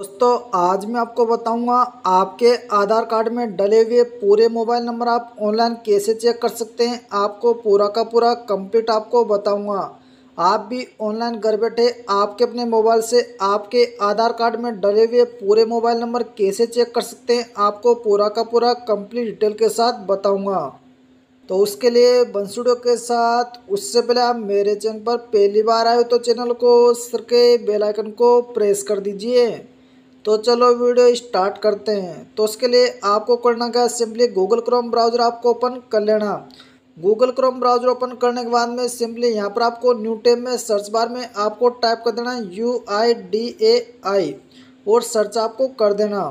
दोस्तों आज मैं आपको बताऊंगा आपके आधार कार्ड में डले हुए पूरे मोबाइल नंबर आप ऑनलाइन कैसे चेक कर सकते हैं आपको पूरा का पूरा कंप्लीट आपको बताऊंगा आप भी ऑनलाइन घर बैठे आपके अपने मोबाइल से आपके आधार कार्ड में डले हुए पूरे मोबाइल नंबर कैसे चेक कर सकते हैं आपको पूरा का पूरा कंप्लीट डिटेल के साथ बताऊँगा तो उसके लिए बंसुडो के साथ उससे पहले आप मेरे चैनल पर पहली बार आए तो चैनल को सर के बेलाइकन को प्रेस कर दीजिए तो चलो वीडियो स्टार्ट करते हैं तो उसके लिए आपको करना क्या है सिंपली गूगल क्रोम ब्राउज़र आपको ओपन कर लेना गूगल क्रोम ब्राउज़र ओपन करने के बाद में सिंपली यहाँ पर आपको न्यू टेम में सर्च बार में आपको टाइप कर देना यू आई डी ए आई और सर्च आपको कर देना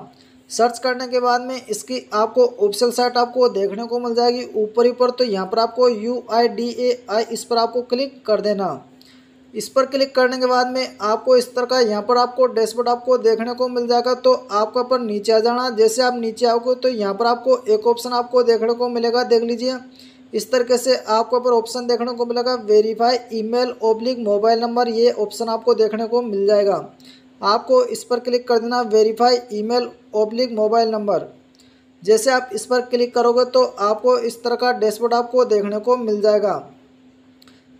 सर्च करने के बाद में इसकी आपको ऑप्शन साइट आपको देखने को मिल जाएगी ऊपर ही पर तो यहाँ पर आपको यू आई डी ए आई इस पर आपको क्लिक कर देना इस पर क्लिक करने के बाद में आपको इस तरह का यहाँ पर आपको डैशबोर्ड आपको देखने को मिल जाएगा तो आपको पर नीचे आ जाना जैसे आप नीचे आओगे तो यहाँ पर आपको एक ऑप्शन आपको देखने को मिलेगा देख लीजिए इस तरीके से आपको पर ऑप्शन देखने को मिलेगा verify email oblique mobile number ये ऑप्शन आपको देखने को मिल जाएगा आपको इस पर क्लिक कर देना verify email oblique mobile number जैसे आप इस पर क्लिक करोगे तो आपको इस तरह का डैशबोर्ड आपको देखने को मिल जाएगा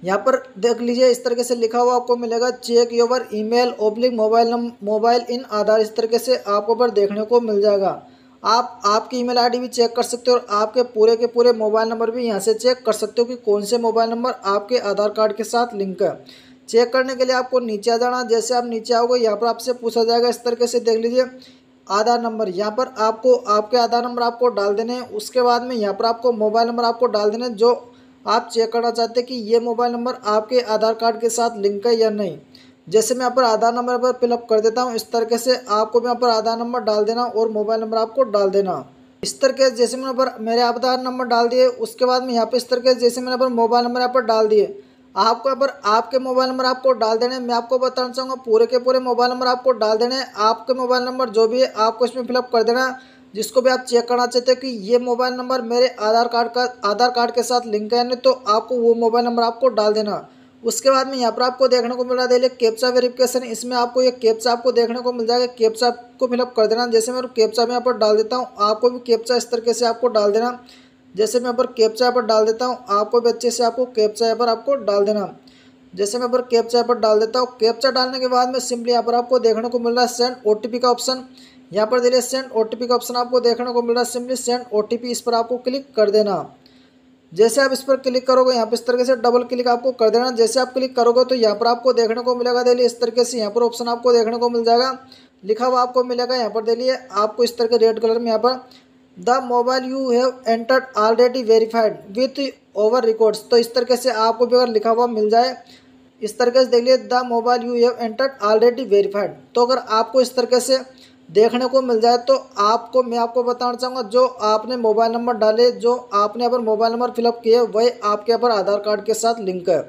यहाँ पर देख लीजिए इस तरीके से लिखा हुआ आपको मिलेगा check your email oblique mobile number mobile in Aadhaar इस तरीके से आपको पर देखने को मिल जाएगा आप आपकी ईमेल आईडी भी चेक कर सकते हो और आपके पूरे के पूरे मोबाइल नंबर भी यहाँ से चेक कर सकते हो कि कौन से मोबाइल नंबर आपके आधार कार्ड के साथ लिंक है चेक करने के लिए आपको नीचे आ जाना जैसे आप नीचे आओगे यहाँ पर आपसे पूछा जाएगा इस तरीके से देख लीजिए आधार नंबर यहाँ पर आपको आपके आधार नंबर आपको डाल देने उसके बाद में यहाँ पर आपको मोबाइल नंबर आपको डाल देने जो आप चेक करना चाहते हैं कि ये मोबाइल नंबर आपके आधार कार्ड के साथ लिंक है या नहीं जैसे मैं यहाँ पर आधार नंबर पर फिलअप कर देता हूँ इस तरीके से आपको यहाँ पर आधार नंबर डाल देना और मोबाइल नंबर आपको डाल देना इस तरीके से जैसे मैंने पर मेरे आधार नंबर डाल दिए उसके बाद में यहाँ पर इस तरीके से जैसे मैंने पर मोबाइल नंबर यहाँ पर डाल दिए आपको यहाँ पर आपके मोबाइल नंबर आपको डाल देने मैं आपको बताना चाहूँगा पूरे के पूरे मोबाइल नंबर आपको डाल देने आपके मोबाइल नंबर जो भी है आपको इसमें फिलअप कर देना जिसको भी आप चेक करना चाहते हैं कि ये मोबाइल नंबर मेरे आधार कार्ड का आधार कार्ड के साथ लिंक है नहीं तो आपको वो मोबाइल नंबर आपको डाल देना उसके बाद में यहाँ पर आपको देखने को मिल रहा है देखिए कैप्चा वेरिफिकेशन इसमें आपको ये कैप्चा आपको देखने को मिल जाएगा कैप्चा आपको फिलअप कर देना जैसे मैं कैप्चा में यहाँ पर डाल देता हूँ आपको भी कैप्चा इस तरीके से आपको डाल देना जैसे मैं यहाँ पर कैप्चा यहाँ पर डाल देता हूँ आपको भी अच्छे से आपको कैप्चा यहाँ पर आपको डाल देना जैसे मैं यहाँ पर कैप्चा यहाँ पर डाल देता हूँ कैप्चा डालने के बाद में सिंपली यहाँ पर आपको देखने को मिल रहा है सेंड ओ का ऑप्शन यहाँ पर देखिए सेंड ओ का ऑप्शन आपको देखने को मिल रहा है सिंपली सेंड ओ इस पर आपको क्लिक कर देना जैसे आप इस पर क्लिक करोगे यहाँ पर इस तरीके से डबल क्लिक आपको कर देना जैसे आप क्लिक करोगे तो यहाँ पर आपको देखने को मिलेगा दे इस तरीके से यहाँ पर ऑप्शन आपको देखने को मिल जाएगा लिखा हुआ आपको मिलेगा यहाँ पर देखिए आपको इस तरह के रेड कलर में यहाँ पर the mobile you have entered already verified with our records तो इस तरीके से आपको भी अगर लिखा हुआ मिल जाए इस तरीके से देख लिए the mobile you have entered already verified तो अगर आपको इस तरीके से देखने को मिल जाए तो आपको मैं आपको बताना चाहूँगा जो आपने मोबाइल नंबर डाले जो आपने अपन मोबाइल नंबर फिलअप किए वही आपके यहाँ आधार कार्ड के साथ लिंक है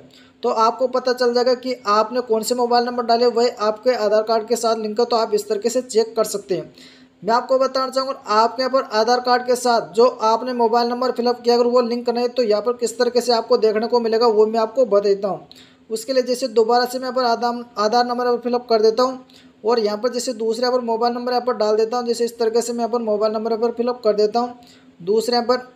तो आपको पता चल जाएगा कि आपने कौन से मोबाइल नंबर डाले वही आपके आधार कार्ड के साथ लिंक है तो आप इस तरीके से चेक कर सकते हैं मैं आपको बताना चाहूँगा आपके यहाँ पर आधार कार्ड के साथ जो आपने मोबाइल नंबर फिलअप किया अगर वो लिंक नहीं तो यहाँ पर किस तरीके से आपको देखने को मिलेगा वो मैं आपको बता देता हूँ उसके लिए जैसे दोबारा से मैं पर आधार आधार नंबर फिलअप कर देता हूँ और यहाँ पर जैसे दूसरे यहाँ पर मोबाइल नंबर यहाँ पर डाल देता हूँ जैसे इस तरीके से मैं यहाँ पर मोबाइल नंबर यहाँ पर फिलअप कर देता हूँ दूसरे यहाँ पर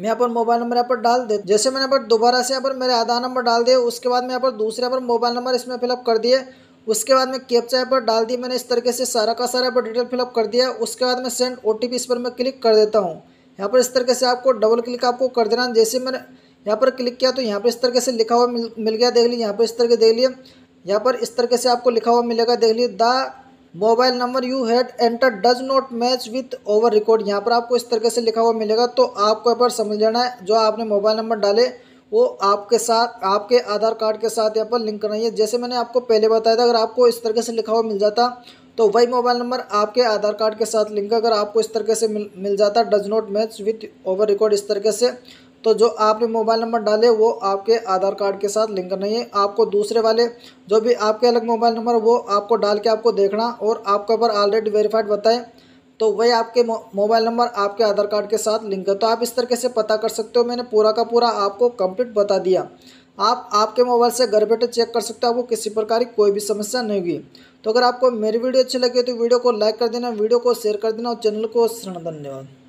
मैं यहाँ पर मोबाइल नंबर यहाँ पर डाल दे जैसे मैंने यहाँ पर दोबारा से यहाँ पर मेरे आधार नंबर डाल दिए उसके बाद मैं यहाँ पर दूसरे यहाँ पर मोबाइल नंबर इसमें फिलअप कर दिए उसके बाद मैं कैप्चा यहाँ पर डाल दिए मैंने इस तरीके से सारा का सारा यहाँ पर डिटेल फिलअप कर दिया उसके बाद मैं सेंड ओ इस पर मैं क्लिक कर देता हूँ यहाँ पर इस तरीके से आपको डबल क्लिक आपको कर देना जैसे मैंने यहाँ पर क्लिक किया तो यहाँ पर इस तरीके से लिखा हुआ मिल, मिल गया देख लिया यहाँ पर इस तरीके देख लिया यहाँ पर इस तरीके से आपको लिखा हुआ मिलेगा देख लीजिए the mobile number you had enter does not match with our record यहाँ पर आपको इस तरीके से लिखा हुआ मिलेगा तो आपको यहाँ पर समझ लेना है जो आपने मोबाइल नंबर डाले वो आपके साथ आपके आधार कार्ड के साथ यहाँ पर लिंक करना है जैसे मैंने आपको पहले बताया था अगर आपको इस तरीके से लिखा हुआ मिल जाता तो वही मोबाइल नंबर आपके आधार कार्ड के साथ लिंक अगर आपको इस तरीके से मिल मिल जाता does not match with our record इस तरीके से तो जो आपने मोबाइल नंबर डाले वो आपके आधार कार्ड के साथ लिंक नहीं है आपको दूसरे वाले जो भी आपके अलग मोबाइल नंबर वो आपको डाल के आपको देखना और आपके ऊपर ऑलरेडी वेरीफाइड बताएं तो वही आपके मोबाइल नंबर आपके आधार कार्ड के साथ लिंक है तो आप इस तरीके से पता कर सकते हो मैंने पूरा का पूरा आपको कंप्लीट बता दिया आप आपके मोबाइल से घर बैठे चेक कर सकते हो आपको किसी प्रकार की कोई भी समस्या नहीं होगी तो अगर आपको मेरी वीडियो अच्छी लगी तो वीडियो को लाइक कर देना वीडियो को शेयर कर देना और चैनल को धन्यवाद